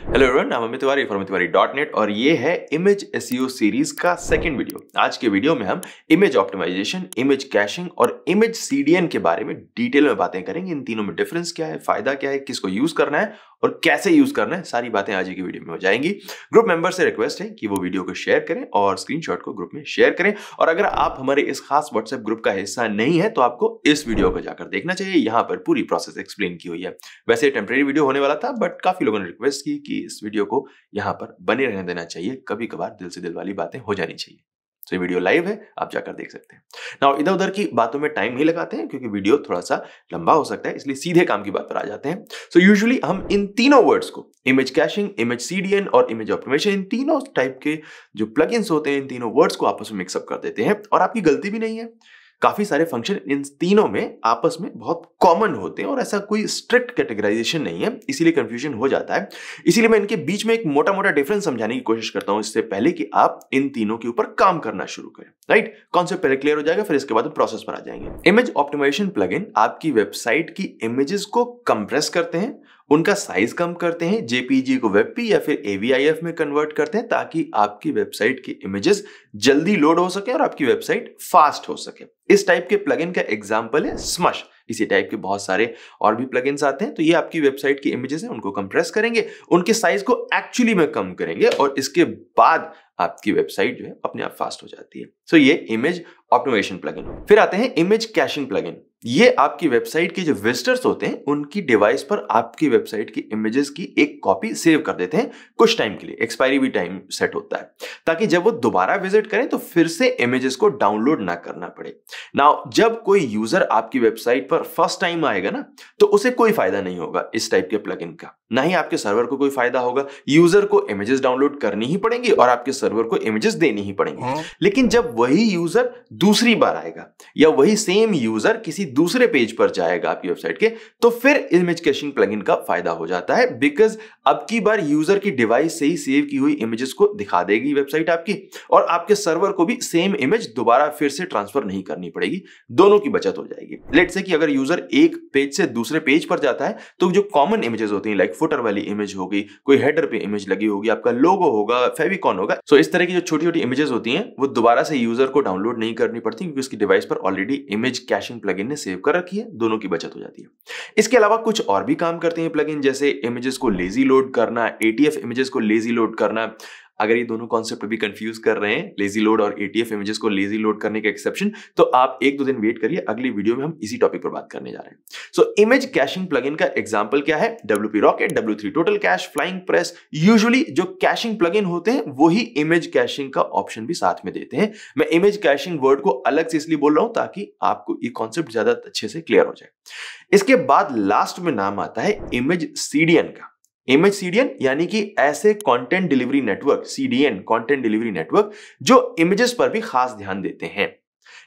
Hello everyone हम Amit Tiwari for Tiwari dot net और ये है इमेज एस सीरीज का सेकंड वीडियो आज के वीडियो में हम इमेज ऑप्टिमाइजेशन इमेज कैशिंग और इमेज सीडीएन के बारे में डिटेल में बातें करेंगे इन तीनों में डिफरेंस क्या है फायदा क्या है किसको यूज करना है और कैसे यूज करना है सारी बातें आज की वीडियो में हो जाएंगी ग्रुप मेंबर से रिक्वेस्ट है कि वो वीडियो को शेयर करें और स्क्रीनशॉट को ग्रुप में शेयर करें और अगर आप हमारे इस खास व्हाट्सएप ग्रुप का हिस्सा नहीं है तो आपको इस वीडियो को जाकर देखना चाहिए यहां पर पूरी प्रोसेस एक्सप्लेन की हुई है वैसे टेम्परेरी वीडियो होने वाला था बट काफी लोगों ने रिक्वेस्ट की कि इस वीडियो को यहां पर बने रहने देना चाहिए कभी कभार दिल से दिल वाली बातें हो जानी चाहिए तो ये वीडियो लाइव है आप जाकर देख सकते हैं ना इधर उधर की बातों में टाइम नहीं लगाते हैं क्योंकि वीडियो थोड़ा सा लंबा हो सकता है इसलिए सीधे काम की बात पर आ जाते हैं सो so यूजुअली हम इन तीनों वर्ड्स को इमेज कैशिंग इमेज सीडीएन और इमेज ऑप्टिमेशन इन तीनों टाइप के जो प्लग होते हैं इन तीनों वर्ड्स को आपस में मिक्सअप कर देते हैं और आपकी गलती भी नहीं है काफ़ी सारे फंक्शन इन तीनों में आपस में बहुत कॉमन होते हैं और ऐसा कोई स्ट्रिक्ट कैटेगराइजेशन नहीं है इसीलिए कंफ्यूजन हो जाता है इसीलिए मैं इनके बीच में एक मोटा मोटा डिफरेंस समझाने की कोशिश करता हूं इससे पहले कि आप इन तीनों के ऊपर काम करना शुरू करें राइट कॉन्सेप्ट पहले क्लियर हो जाएगा फिर इसके बाद प्रोसेस पर आ जाएंगे इमेज ऑप्टिमाइजेशन प्लग आपकी वेबसाइट की इमेजेस को कंप्रेस करते हैं उनका साइज कम करते हैं जेपीजी को वेबपी या फिर एवीआईएफ में कन्वर्ट करते हैं ताकि आपकी वेबसाइट की इमेजेस जल्दी लोड हो सके और आपकी वेबसाइट फास्ट हो सके इस टाइप के प्लगइन का एग्जाम्पल है स्मश इसी टाइप के बहुत सारे और भी प्लग आते हैं तो ये आपकी वेबसाइट की इमेजेस हैं उनको कंप्रेस करेंगे उनके साइज को एक्चुअली में कम करेंगे और इसके बाद आपकी वेबसाइट जो है अपने आप फास्ट हो जाती है सो so, ये इमेज ऑप्टोमेशन प्लगइन फिर आते हैं इमेज कैशिंग प्लगइन ये आपकी वेबसाइट के जो विजिटर्स होते हैं उनकी डिवाइस पर आपकी वेबसाइट की इमेजेस की एक कॉपी सेव कर देते हैं कुछ टाइम के लिए एक्सपायरी भी टाइम सेट होता है ताकि जब वो दोबारा विजिट करें तो फिर से इमेजेस को डाउनलोड ना करना पड़े ना जब कोई यूजर आपकी वेबसाइट पर फर्स्ट टाइम आएगा ना तो उसे कोई फायदा नहीं होगा इस टाइप के प्लग का ना ही आपके सर्वर को कोई फायदा होगा यूजर को इमेजेस डाउनलोड करनी ही पड़ेंगी और आपके सर्वर को इमेजेस देनी ही पड़ेंगी हाँ। लेकिन जब वही यूजर दूसरी बार आएगा या वही सेम यूजर किसी दूसरे पेज पर जाएगा आपकी वेबसाइट के तो फिर इमेज कैशिंग प्लगइन का फायदा हो जाता है बिकॉज अब की बार यूजर की डिवाइस से ही सेव की हुई इमेजेस को दिखा देगी वेबसाइट आपकी और आपके सर्वर को भी सेम इमेज दोबारा फिर से ट्रांसफर नहीं करनी पड़ेगी दोनों की बचत हो जाएगी लेट से कि अगर यूजर एक पेज से दूसरे पेज पर जाता है तो जो कॉमन इमेजेस होती है लाइक फुटर वाली इमेज होगी कोई हेडर पे इमेज लगी होगी आपका लोगो होगा फेविकॉन होगा सो इस तरह की जो छोटी छोटी इमेजेस होती है वो दोबारा से यूजर को डाउनलोड नहीं कर करनी पड़ती है क्योंकि उसकी डिवाइस पर ऑलरेडी इमेज कैशिंग प्लग ने सेव कर रखी है दोनों की बचत हो जाती है इसके अलावा कुछ और भी काम करते हैं प्लग जैसे इमेजेस को लेजी लोड करना एटीएफ इमेजेस को लेजी लोड करना अगर ये दोनों कॉन्सेप्ट अभी कंफ्यूज कर रहे हैं लेजी लोड और एटीएफ इमेजेस को लेजी लोड करने के एक्सेप्शन तो आप एक दो दिन वेट करिए अगली वीडियो में हम इसी टॉपिक पर बात करने जा रहे हैं सो इमेज कैशिंग प्लग का एग्जाम्पल क्या है W rocket W total cache flying press usually जो कैशिंग प्लग होते हैं वही इमेज कैशिंग का ऑप्शन भी साथ में देते हैं मैं इमेज कैशिंग वर्ड को अलग से इसलिए बोल रहा हूं ताकि आपको ये कॉन्सेप्ट ज्यादा अच्छे से क्लियर हो जाए इसके बाद लास्ट में नाम आता है इमेज सीडियन का इमेज सीडीएन यानी कि ऐसे content delivery network CDN content delivery network जो इमेजेस पर भी खास ध्यान देते हैं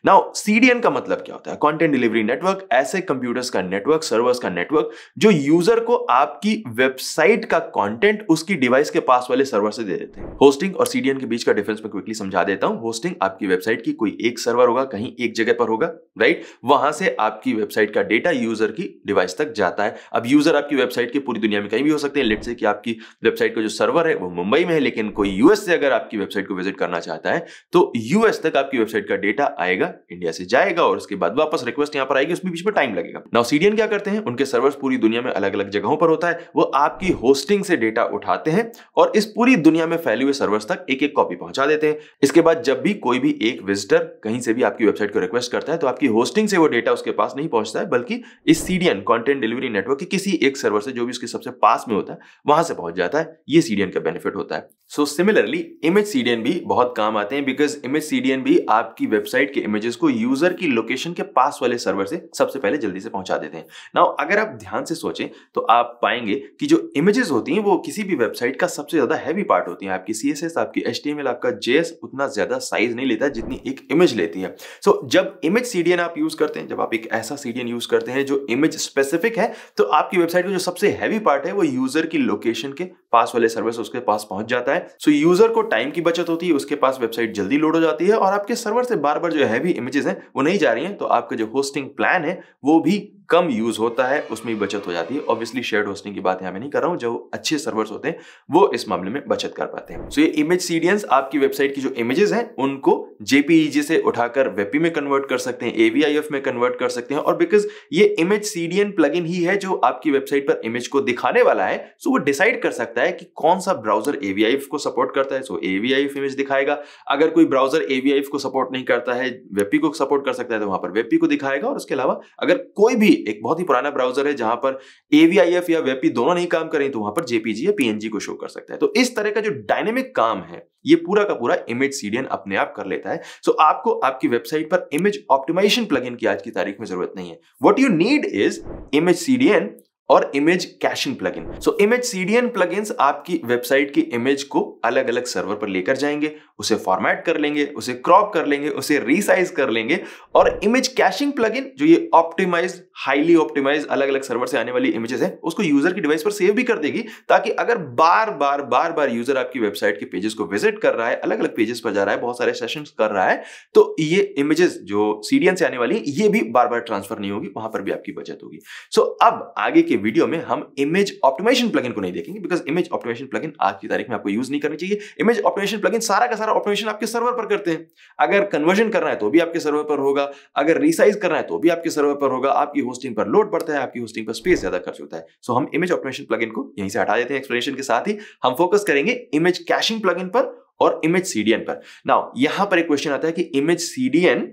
नाउ सीडीएन का मतलब क्या होता है कंटेंट डिलीवरी नेटवर्क ऐसे कंप्यूटर्स का नेटवर्क सर्वर्स का नेटवर्क जो यूजर को आपकी वेबसाइट का कंटेंट उसकी डिवाइस के पास वाले सर्वर से दे देते हैं होस्टिंग और सीडीएन के बीच का डिफरेंस मैं क्विकली समझा देता हूं होस्टिंग आपकी वेबसाइट की कोई एक सर्वर होगा कहीं एक जगह पर होगा राइट वहां से आपकी वेबसाइट का डेटा यूजर की डिवाइस तक जाता है अब यूजर आपकी वेबसाइट की पूरी दुनिया में कहीं भी हो सकते हैं लेट से कि आपकी वेबसाइट का जो सर्वर है वो मुंबई में है लेकिन कोई यूएस से अगर आपकी वेबसाइट को विजिट करना चाहता है तो यूएस तक आपकी वेबसाइट का डेटा आएगा इंडिया से जाएगा और उसके बाद वापस रिक्वेस्ट यहाँ पर आएगी उसमें बीच में टाइम लगेगा नाउ सीडीएन क्या करते हैं उनके सर्वर्स पूरी दुनिया में अलग अलग जगहों पर होता है वो आपकी होस्टिंग से डेटा उठाते हैं और इस पूरी दुनिया में फैले हुए सर्वर्स तक एक एक कॉपी पहुंचा देते हैं इसके बाद जब भी कोई भी एक विजिटर कहीं से भी आपकी वेबसाइट को रिक्वेस्ट करता है तो आपकी होस्टिंग से वो डेटा उसके पास नहीं पहुंचता है बल्कि इस सीडीएन कंटेंट डिलीवरी नेटवर्क के किसी एक सर्वर से जो भी उसके सबसे पास में होता है वहां से पहुंच जाता है ये सीडीएन का बेनिफिट होता है सो सिमिलरली इमेज सीडीएन भी बहुत काम आते हैं बिकॉज इमेज सीडीएन भी आपकी वेबसाइट के इमेज मैसेजेस को यूजर की लोकेशन के पास वाले सर्वर से सबसे पहले जल्दी से पहुंचा देते हैं नाउ अगर आप ध्यान से सोचें तो आप पाएंगे कि जो इमेजेस होती हैं वो किसी भी वेबसाइट का सबसे ज्यादा हैवी पार्ट होती है आपकी सी आपकी एच आपका जेएस उतना ज्यादा साइज नहीं लेता जितनी एक इमेज लेती है सो so, जब इमेज सीडीएन आप यूज करते हैं जब आप एक ऐसा सीडीएन यूज करते हैं जो इमेज स्पेसिफिक है तो आपकी वेबसाइट का जो सबसे हैवी पार्ट है वो यूजर की लोकेशन के पास वाले सर्विस उसके पास पहुंच जाता है सो so, यूजर को टाइम की बचत होती है उसके पास वेबसाइट जल्दी लोड हो जाती है और आपके सर्वर से बार बार जो हैवी इमेजेस हैं वो नहीं जा रही हैं तो आपका जो होस्टिंग प्लान है वो भी कम यूज होता है उसमें बचत हो जाती है ऑब्वियसली शेयर होस्टिंग की बात यहाँ मैं नहीं कर रहा हूँ जो अच्छे सर्वर्स होते हैं वो इस मामले में बचत कर पाते हैं सो so, ये इमेज सीडियंस आपकी वेबसाइट की जो इमेजेस हैं उनको जेपीईजी से उठाकर वेपी में कन्वर्ट कर सकते हैं एवीआईएफ में कन्वर्ट कर सकते हैं और बिकॉज ये इमेज सीडियन प्लग ही है जो आपकी वेबसाइट पर इमेज को दिखाने वाला है सो so वो डिसाइड कर सकता है कि कौन सा ब्राउजर एवीआईएफ को सपोर्ट करता है सो एवीआईएफ इमेज दिखाएगा अगर कोई ब्राउजर एवीआईएफ को सपोर्ट नहीं करता है वेपी को सपोर्ट कर सकता है तो वहां पर वेपी को दिखाएगा और उसके अलावा अगर कोई भी जेपीजी एक बहुत ही पुराना ब्राउजर है जहां पर एवीआईएफ या वेपी दोनों नहीं काम करें तो वहां पर जेपीजी या पीएनजी को शो कर सकता है तो इस तरह का जो डायनेमिक काम है ये पूरा का पूरा इमेज सीडीएन अपने आप कर लेता है सो so, आपको आपकी वेबसाइट पर इमेज ऑप्टिमाइजेशन प्लगइन की आज की तारीख में जरूरत नहीं है what you need is image CDN और image caching plugin so image CDN plugins आपकी वेबसाइट की इमेज को अलग अलग सर्वर पर लेकर जाएंगे उसे फॉर्मेट कर लेंगे उसे क्रॉप कर लेंगे उसे रिसाइज कर लेंगे और इमेज कैशिंग प्लगइन जो ये ऑप्टिमाइज हाईली ऑप्टिमाइज अलग अलग सर्वर से आने वाली इमेजेस है उसको यूजर की डिवाइस पर सेव भी कर देगी ताकि अगर बार बार बार बार यूजर आपकी वेबसाइट के पेजेस को विजिट कर रहा है अलग अलग पेजेस पर जा रहा है बहुत सारे सेशन कर रहा है तो ये इमेजेस जो सीडीएन से आने वाली ये भी बार बार ट्रांसफर नहीं होगी वहां पर भी आपकी बचत होगी सो अब आगे के वीडियो में हम इमेज ऑप्टिमाइजेशन प्लगइन को नहीं देखेंगे बिकॉज इमेज ऑप्टिमाइजेशन प्लगइन आज की तारीख में आपको यूज नहीं करनी चाहिए इमेज ऑप्टिमाइजेशन प्लगइन सारा का सारा सारा ऑपरेशन आपके सर्वर पर करते हैं अगर कन्वर्जन करना है तो भी आपके सर्वर पर होगा अगर रिसाइज करना है तो भी आपके सर्वर पर होगा आपकी होस्टिंग पर लोड बढ़ता है आपकी होस्टिंग पर स्पेस ज्यादा खर्च होता है सो हम इमेज ऑपरेशन प्लग को यहीं से हटा देते हैं एक्सप्लेनेशन के साथ ही हम फोकस करेंगे इमेज कैशिंग प्लग पर और इमेज सीडीएन पर नाउ यहां पर एक क्वेश्चन आता है कि इमेज सीडीएन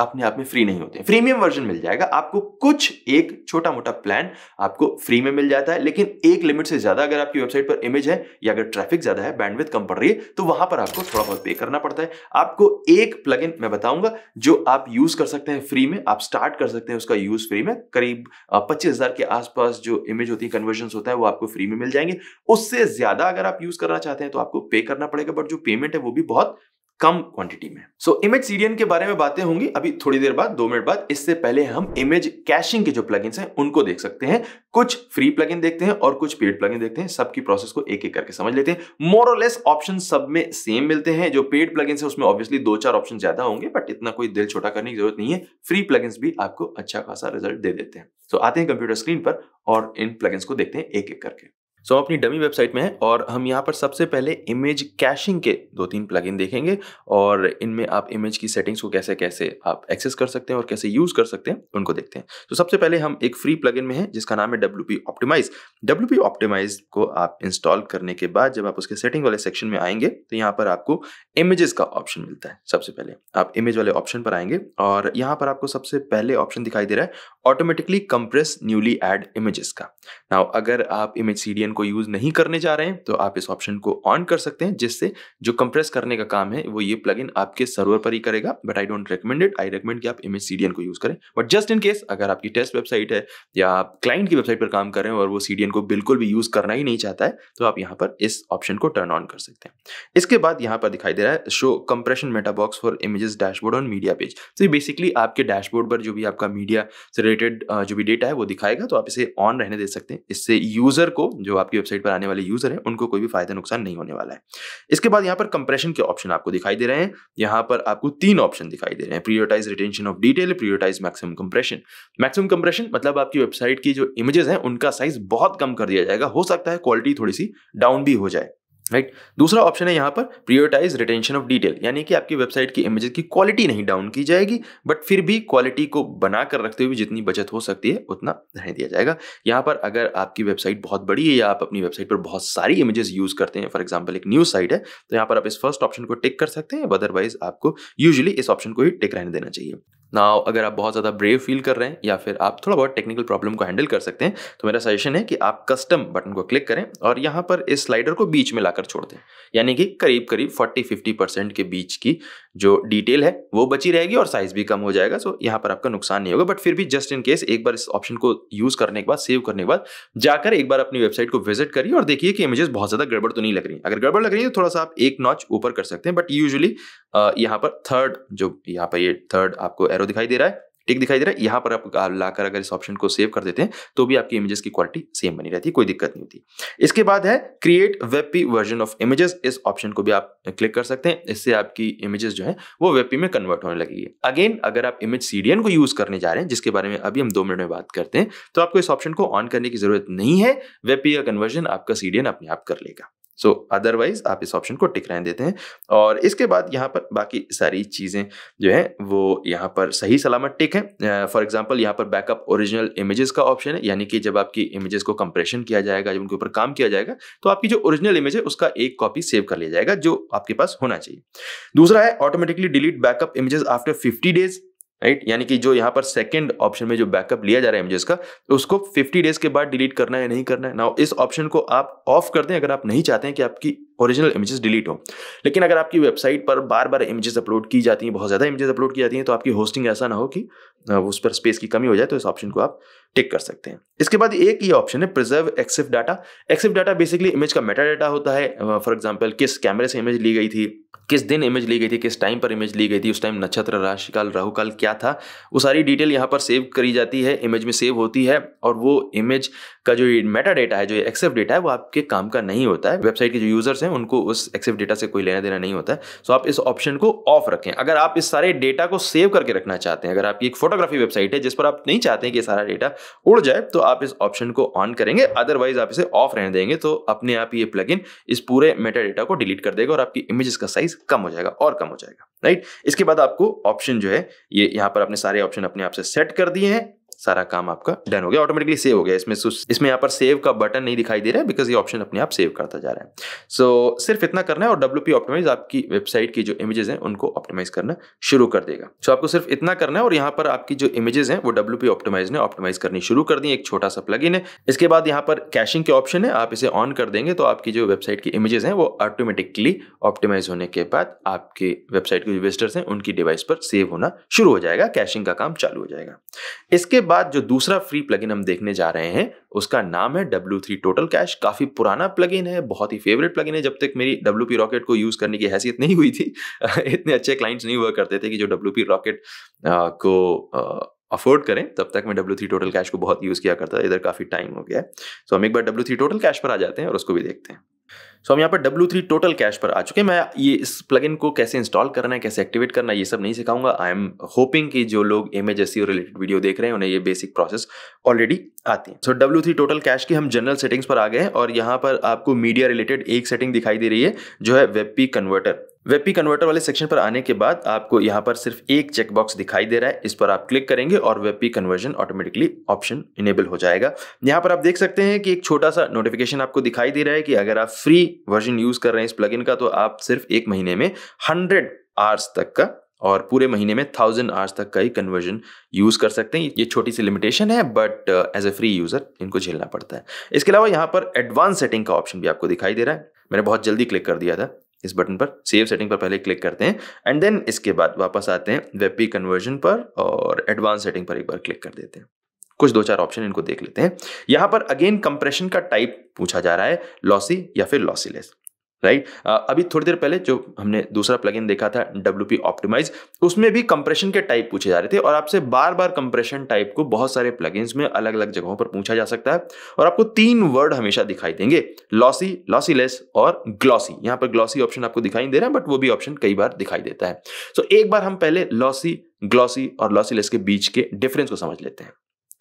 अपने आप में फ्री नहीं होते फ्रीमियम वर्जन मिल जाएगा आपको कुछ एक छोटा मोटा प्लान आपको फ्री में मिल जाता है लेकिन एक लिमिट से ज्यादा अगर आपकी वेबसाइट पर इमेज है या अगर ट्रैफिक ज्यादा है बैंडविथ कम पड़ रही है तो वहां पर आपको थोड़ा बहुत पे करना पड़ता है आपको एक प्लग मैं बताऊंगा जो आप यूज कर सकते हैं फ्री में आप स्टार्ट कर सकते हैं उसका यूज फ्री में करीब पच्चीस के आसपास जो इमेज होती है कन्वर्जन होता है वो आपको फ्री में मिल जाएंगे उससे ज्यादा अगर आप यूज करना चाहते हैं तो आपको पे करना पड़ेगा बट जो पेमेंट है वो भी बहुत कम क्वांटिटी में सो इमेज सीडियन के बारे में बातें होंगी अभी थोड़ी देर बाद दो मिनट बाद इससे पहले हम इमेज कैशिंग के जो प्लग हैं उनको देख सकते हैं कुछ फ्री प्लग देखते हैं और कुछ पेड प्लग देखते हैं सबकी प्रोसेस को एक एक करके समझ लेते हैं मोरलेस ऑप्शन सब में सेम मिलते हैं जो पेड प्लग है उसमें ऑब्वियसली दो चार ऑप्शन ज्यादा होंगे बट इतना कोई दिल छोटा करने की जरूरत नहीं है फ्री प्लग भी आपको अच्छा खासा रिजल्ट दे देते हैं सो so, आते हैं कंप्यूटर स्क्रीन पर और इन प्लग को देखते हैं एक एक करके सो so, हम अपनी डमी वेबसाइट में है और हम यहाँ पर सबसे पहले इमेज कैशिंग के दो तीन प्लगइन देखेंगे और इनमें आप इमेज की सेटिंग्स को कैसे कैसे आप एक्सेस कर सकते हैं और कैसे यूज़ कर सकते हैं उनको देखते हैं तो so, सबसे पहले हम एक फ्री प्लगइन में है जिसका नाम है W P optimize W P optimize को आप इंस्टॉल करने के बाद जब आप उसके सेटिंग वाले सेक्शन में आएंगे तो यहाँ पर आपको इमेजेस का ऑप्शन मिलता है सबसे पहले आप इमेज वाले ऑप्शन पर आएंगे और यहाँ पर आपको सबसे पहले ऑप्शन दिखाई दे रहा है automatically compress newly add images का नाउ अगर आप इमेज सीडीएन को यूज़ नहीं करने जा रहे हैं तो आप इस ऑप्शन को ऑन कर सकते हैं जिससे जो कंप्रेस करने का काम है वो ये प्लग आपके सर्वर पर ही करेगा but I don't recommend it I recommend कि आप इमेज सी को यूज़ करें बट जस्ट इन केस अगर आपकी टेस्ट वेबसाइट है या आप क्लाइंट की वेबसाइट पर काम कर रहे हैं और वो सी को बिल्कुल भी यूज़ करना ही नहीं चाहता है तो आप यहाँ पर इस ऑप्शन को टर्न ऑन कर सकते हैं इसके बाद यहाँ पर दिखाई दे रहा है show compression meta box for images dashboard on media page तो बेसिकली आपके डैशबोर्ड पर जो भी आपका मीडिया से जनरेटेड uh, जो भी डेटा है वो दिखाएगा तो आप इसे ऑन रहने दे सकते हैं इससे यूज़र को जो आपकी वेबसाइट पर आने वाले यूज़र हैं उनको कोई भी फायदा नुकसान नहीं होने वाला है इसके बाद यहाँ पर कंप्रेशन के ऑप्शन आपको दिखाई दे रहे हैं यहाँ पर आपको तीन ऑप्शन दिखाई दे रहे हैं prioritize retention of detail prioritize maximum compression maximum compression मतलब आपकी वेबसाइट की जो इमेजेस हैं उनका साइज बहुत कम कर दिया जाएगा हो सकता है क्वालिटी थोड़ी सी डाउन भी हो जाए राइट दूसरा ऑप्शन है यहाँ पर प्रियोरिटाइज रिटेंशन ऑफ डिटेल यानी कि आपकी वेबसाइट की इमेजेस की क्वालिटी नहीं डाउन की जाएगी बट फिर भी क्वालिटी को बनाकर रखते हुए जितनी बचत हो सकती है उतना रहने दिया जाएगा यहाँ पर अगर आपकी वेबसाइट बहुत बड़ी है या आप अपनी वेबसाइट पर बहुत सारी इमेजेस यूज करते हैं फॉर एग्जाम्पल एक न्यूज साइट है तो यहाँ पर आप इस फर्स्ट ऑप्शन को टिक कर सकते हैं अदरवाइज आपको यूजली इस ऑप्शन को ही टिक रहने देना चाहिए ना अगर आप बहुत ज़्यादा ब्रेव फील कर रहे हैं या फिर आप थोड़ा बहुत टेक्निकल प्रॉब्लम को हैंडल कर सकते हैं तो मेरा सजेशन है कि आप कस्टम बटन को क्लिक करें और यहाँ पर इस स्लाइडर को बीच में लाकर छोड़ दें यानी कि करीब करीब 40-50 परसेंट के बीच की जो डिटेल है वो बची रहेगी और साइज भी कम हो जाएगा सो यहाँ पर आपका नुकसान नहीं होगा बट फिर भी जस्ट इन केस एक बार इस ऑप्शन को यूज करने के बाद सेव करने के बाद जाकर एक बार अपनी वेबसाइट को विजिट करिए और देखिए कि इमेजेस बहुत ज्यादा गड़बड़ तो नहीं लग रही अगर गड़बड़ लग रही है तो थोड़ा सा आप एक नॉच ऊपर कर सकते हैं बट यूजली यहाँ पर थर्ड जो यहाँ पर ये थर्ड आपको एरो दिखाई दे रहा है ठीक दिखाई दे रहा है यहाँ पर आप लाकर अगर इस ऑप्शन को सेव कर देते हैं तो भी आपकी इमेजेस की क्वालिटी सेम बनी रहती है कोई दिक्कत नहीं होती इसके बाद है create WebP version of images इस ऑप्शन को भी आप क्लिक कर सकते हैं इससे आपकी इमेजेस जो है वो वेब पी में कन्वर्ट होने लगेगी अगेन अगर आप इमेज सीडीएन को यूज करने जा रहे हैं जिसके बारे में अभी हम दो मिनट में बात करते हैं तो आपको इस ऑप्शन को ऑन करने की जरूरत नहीं है वेब पी का कन्वर्जन आपका सीडीएन अपने आप कर लेगा सो अदरवाइज आप इस ऑप्शन को टिक रहने देते हैं और इसके बाद यहाँ पर बाकी सारी चीज़ें जो है वो यहाँ पर सही सलामत टिक हैं फॉर एग्जाम्पल यहाँ पर बैकअप ओरिजिनल इमेजेस का ऑप्शन है यानी कि जब आपकी इमेजेस को कंप्रेशन किया जाएगा जब उनके ऊपर काम किया जाएगा तो आपकी जो ओरिजिनल इमेज है उसका एक कॉपी सेव कर लिया जाएगा जो आपके पास होना चाहिए दूसरा है automatically delete backup images after fifty days right यानी कि जो यहाँ पर सेकंड ऑप्शन में जो बैकअप लिया जा रहा है इमेजेस का तो उसको 50 डेज के बाद डिलीट करना है नहीं करना है ना इस ऑप्शन को आप ऑफ कर दें अगर आप नहीं चाहते हैं कि आपकी ओरिजिनल इमेजेस डिलीट हो लेकिन अगर आपकी वेबसाइट पर बार बार इमेजेस अपलोड की जाती हैं बहुत ज़्यादा इमेजेस अपलोड की जाती हैं तो आपकी होस्टिंग ऐसा ना हो कि उस पर स्पेस की कमी हो जाए तो इस ऑप्शन को आप टिक कर सकते हैं इसके बाद एक ये ऑप्शन है preserve EXIF data EXIF data basically image का मेटा डाटा होता है फॉर एग्जाम्पल किस कैमरे से इमेज ली गई थी किस दिन इमेज ली गई थी किस टाइम पर इमेज ली गई थी उस टाइम नक्षत्र राशिकाल राहुकाल क्या था वो सारी डिटेल यहाँ पर सेव करी जाती है इमेज में सेव होती है और वो इमेज का जो मेटा डेटा है जो एक्सेप्ट डेटा है वो आपके काम का नहीं होता है वेबसाइट के जो यूजर्स हैं उनको उस एक्सेप्ट डेटा से कोई लेना देना नहीं होता है सो आप इस ऑप्शन को ऑफ रखें अगर आप इस सारे डेटा को सेव करके रखना चाहते हैं अगर आपकी एक फोटोग्राफी वेबसाइट है जिस पर आप नहीं चाहते हैं कि सारा डेटा उड़ जाए तो आप इस ऑप्शन को ऑन करेंगे अदरवाइज आप इसे ऑफ रहने देंगे तो अपने आप ये इन इस पूरे मेटा डेटा को डिलीट कर देगा और आपकी इमेजेस का साइज कम हो जाएगा और कम हो जाएगा राइट इसके बाद आपको ऑप्शन जो है ये यहाँ पर अपने सारे ऑप्शन अपने आप से सेट कर दिए हैं सारा काम आपका डन हो गया ऑटोमेटिकली सेव हो गया इसमें इसमें यहाँ पर सेव का बटन नहीं दिखाई दे रहा है बिकॉज ये ऑप्शन अपने आप सेव करता जा रहा है सो so, सिर्फ इतना करना है और डब्ल्यू ऑप्टिमाइज आपकी वेबसाइट की जो इमेजेस हैं उनको ऑप्टिमाइज करना शुरू कर देगा सो so, आपको सिर्फ इतना करना है और यहाँ पर आपकी जो इमेजेस हैं वो डब्ल्यू ऑप्टिमाइज ने ऑप्टिमाइज करनी शुरू कर दी एक छोटा सा प्लग है इसके बाद यहाँ पर कैशिंग के ऑप्शन है आप इसे ऑन कर देंगे तो आपकी जो वेबसाइट की इमेजेस हैं वो ऑटोमेटिकली ऑप्टिमाइज होने के बाद आपकी वेबसाइट के जो विजिटर्स हैं उनकी डिवाइस पर सेव होना शुरू हो जाएगा कैशिंग का काम चालू हो जाएगा इसके बाद जो दूसरा फ्री प्लगइन हम देखने जा रहे हैं उसका नाम है डब्ल्यू थ्री टोटल कैश काफ़ी पुराना प्लगइन है बहुत ही फेवरेट प्लगइन है जब तक मेरी डब्ल्यू पी रॉकेट को यूज़ करने की हैसियत नहीं हुई थी इतने अच्छे क्लाइंट्स नहीं हुआ करते थे कि जो डब्ल्यू पी रॉकेट को अफोर्ड करें तब तक मैं डब्ल्यू थ्री टोटल कैश को बहुत यूज़ किया करता था इधर काफ़ी टाइम हो गया है सो हम एक बार डब्ल्यू थ्री टोटल कैश पर आ जाते हैं और उसको भी देखते हैं सो हम यहाँ पर डब्ल्यू थ्री टोटल कैश पर आ चुके हैं मैं ये इस प्लगइन को कैसे इंस्टॉल करना है कैसे एक्टिवेट करना है ये सब नहीं सिखाऊंगा आई एम होपिंग कि जो लोग M H S related video देख रहे हैं उन्हें ये बेसिक प्रोसेस ऑलरेडी आती है so W three total cache की हम जनरल सेटिंग्स पर आ गए और यहाँ पर आपको मीडिया रिलेटेड एक सेटिंग दिखाई दे रही है जो है WebP converter WebP converter वाले सेक्शन पर आने के बाद आपको यहाँ पर सिर्फ एक चेकबॉक्स दिखाई दे रहा है इस पर आप क्लिक करेंगे और WebP conversion automatically option enable हो जाएगा यहाँ पर आप देख सकते हैं कि एक छोटा सा नोटिफिकेशन आपको दिखाई दे रहा है कि अगर आप फ्री वर्जन यूज कर रहे हैं इस प्लगइन का तो आप सिर्फ एक महीने में हंड्रेड आवर्स तक का और पूरे महीने में थाउजेंड आवर्स तक का ही कन्वर्जन यूज़ कर सकते हैं ये छोटी सी लिमिटेशन है but as a free user इनको झेलना पड़ता है इसके अलावा यहाँ पर एडवांस सेटिंग का ऑप्शन भी आपको दिखाई दे रहा है मैंने बहुत जल्दी क्लिक कर दिया था इस बटन पर सेव सेटिंग पर पहले क्लिक करते हैं एंड देन इसके बाद वापस आते हैं वेब पी कन्वर्जन पर और एडवांस सेटिंग पर एक बार क्लिक कर देते हैं कुछ दो चार ऑप्शन इनको देख लेते हैं यहां पर अगेन कंप्रेशन का टाइप पूछा जा रहा है लॉसी या फिर लॉसीलेस राइट अभी थोड़ी देर पहले जो हमने दूसरा प्लगइन देखा था डब्ल्यू पी ऑप्टिमाइज उसमें भी कंप्रेशन के टाइप पूछे जा रहे थे और आपसे बार बार कंप्रेशन टाइप को बहुत सारे प्लगइन्स में अलग अलग जगहों पर पूछा जा सकता है और आपको तीन वर्ड हमेशा दिखाई देंगे लॉसी लॉसीलेस और ग्लॉसी यहां पर ग्लॉसी ऑप्शन आपको दिखाई दे रहा है बट वो भी ऑप्शन कई बार दिखाई देता है सो so, एक बार हम पहले लॉसी ग्लॉसी और लॉसीलेस के बीच के डिफरेंस को समझ लेते हैं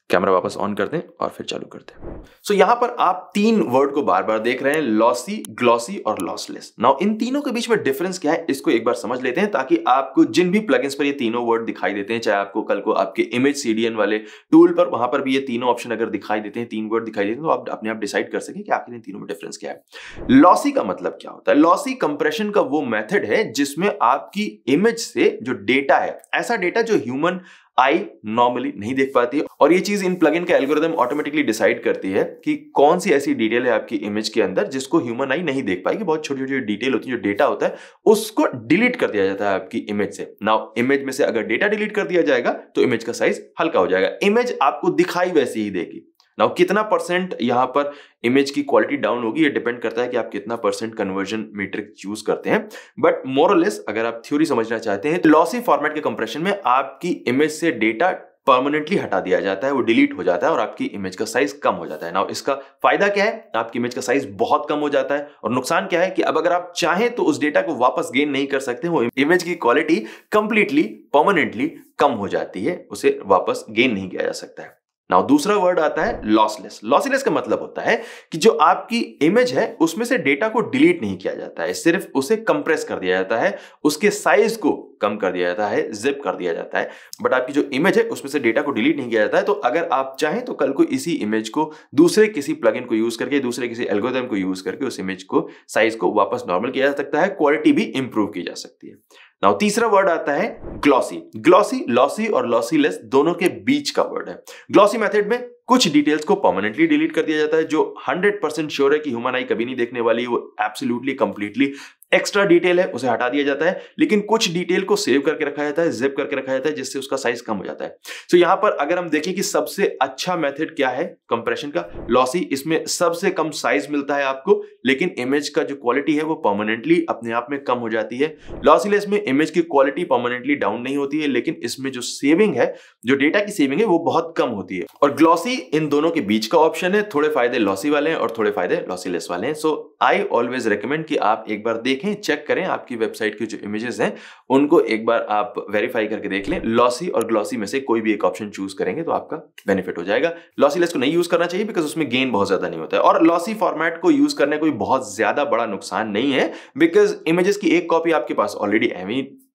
कैमरा वापस ऑन कर दें और फिर चालू कर दें सो so, यहां पर आप तीन वर्ड को बार बार देख रहे हैं लॉसी ग्लॉसी और लॉसलेस नाउ इन तीनों के बीच में डिफरेंस क्या है इसको एक बार समझ लेते हैं ताकि आपको जिन भी प्लग पर ये तीनों वर्ड दिखाई देते हैं चाहे आपको कल को आपके इमेज सी वाले टूल पर वहां पर भी ये तीनों ऑप्शन अगर दिखाई देते हैं तीन वर्ड दिखाई देते हैं तो आप अपने आप डिसाइड कर सके कि आखिर इन तीनों में डिफरेंस क्या है लॉसी का मतलब क्या होता है लॉसी कंप्रेशन का वो मेथड है जिसमें आपकी इमेज से जो डेटा है ऐसा डेटा जो ह्यूमन आई नॉर्मली नहीं देख पाती और ये चीज इन प्लगइन का एल्गोरिदम ऑटोमेटिकली डिसाइड करती है कि कौन सी ऐसी डिटेल है आपकी इमेज के अंदर जिसको ह्यूमन आई नहीं देख पाएगी बहुत छोटी छोटी डिटेल होती है जो डेटा होता है उसको डिलीट कर दिया जाता है आपकी इमेज से नाउ इमेज में से अगर डेटा डिलीट कर दिया जाएगा तो इमेज का साइज हल्का हो जाएगा इमेज आपको दिखाई वैसी ही देगी नाउ कितना परसेंट यहां पर इमेज की क्वालिटी डाउन होगी ये डिपेंड करता है कि आप कितना परसेंट कन्वर्जन मीट्रिक चूज करते हैं बट मोरलेस अगर आप थ्योरी समझना चाहते हैं तो लॉसी फॉर्मेट के कंप्रेशन में आपकी इमेज से डेटा परमानेंटली हटा दिया जाता है वो डिलीट हो जाता है और आपकी इमेज का साइज कम हो जाता है नाउ इसका फायदा क्या है आपकी इमेज का साइज बहुत कम हो जाता है और नुकसान क्या है कि अब अगर आप चाहें तो उस डेटा को वापस गेन नहीं कर सकते वो इमेज की क्वालिटी कंप्लीटली परमानेंटली कम हो जाती है उसे वापस गेन नहीं किया जा सकता है नाउ दूसरा वर्ड आता है लॉसलेस लॉसलेस का मतलब होता है कि जो आपकी इमेज है उसमें से डेटा को डिलीट नहीं किया जाता है सिर्फ उसे कंप्रेस कर दिया जाता है उसके साइज को कम कर दिया जाता है जिप कर दिया जाता है बट आपकी जो इमेज है उसमें से डेटा को डिलीट नहीं किया जाता है तो अगर आप चाहें तो कल को इसी इमेज को दूसरे किसी प्लग को यूज करके दूसरे किसी एल्गोदम को यूज करके उस इमेज को साइज को वापस नॉर्मल किया जा सकता है क्वालिटी भी इंप्रूव की जा सकती है नाउ तीसरा वर्ड आता है ग्लॉसी ग्लॉसी लॉसी और लॉसीलेस दोनों के बीच का वर्ड है ग्लॉसी मेथड में कुछ डिटेल्स को परमानेंटली डिलीट कर दिया जाता है जो 100 परसेंट श्योर है कि ह्यूमन आई कभी नहीं देखने वाली वो एब्सोल्युटली कंप्लीटली एक्स्ट्रा डिटेल है उसे हटा दिया जाता है लेकिन कुछ डिटेल को सेव करके रखा जाता है जिप करके रखा जाता है जिससे उसका साइज कम हो जाता है सो so, यहां पर अगर हम देखें कि सबसे अच्छा मेथड क्या है कंप्रेशन का लॉसी इसमें सबसे कम साइज मिलता है आपको लेकिन इमेज का जो क्वालिटी है वो परमानेंटली अपने आप में कम हो जाती है लॉसीलेस में इमेज की क्वालिटी परमानेंटली डाउन नहीं होती है लेकिन इसमें जो सेविंग है जो डेटा की सेविंग है वो बहुत कम होती है और ग्लॉसी क्योंकि इन दोनों के बीच का ऑप्शन है थोड़े फायदे लॉसी वाले हैं और थोड़े फायदे लॉसी लेस वाले हैं सो आई ऑलवेज रिकमेंड कि आप एक बार देखें चेक करें आपकी वेबसाइट की जो इमेजेस हैं उनको एक बार आप वेरीफाई करके देख लें लॉसी और ग्लॉसी में से कोई भी एक ऑप्शन चूज करेंगे तो आपका बेनिफिट हो जाएगा लॉसीलेस को नहीं यूज करना चाहिए बिकॉज उसमें गेन बहुत ज्यादा नहीं होता है और लॉसी फॉर्मेट को यूज करने कोई बहुत ज्यादा बड़ा नुकसान नहीं है बिकॉज इमेजेस की एक कॉपी आपके पास ऑलरेडी एम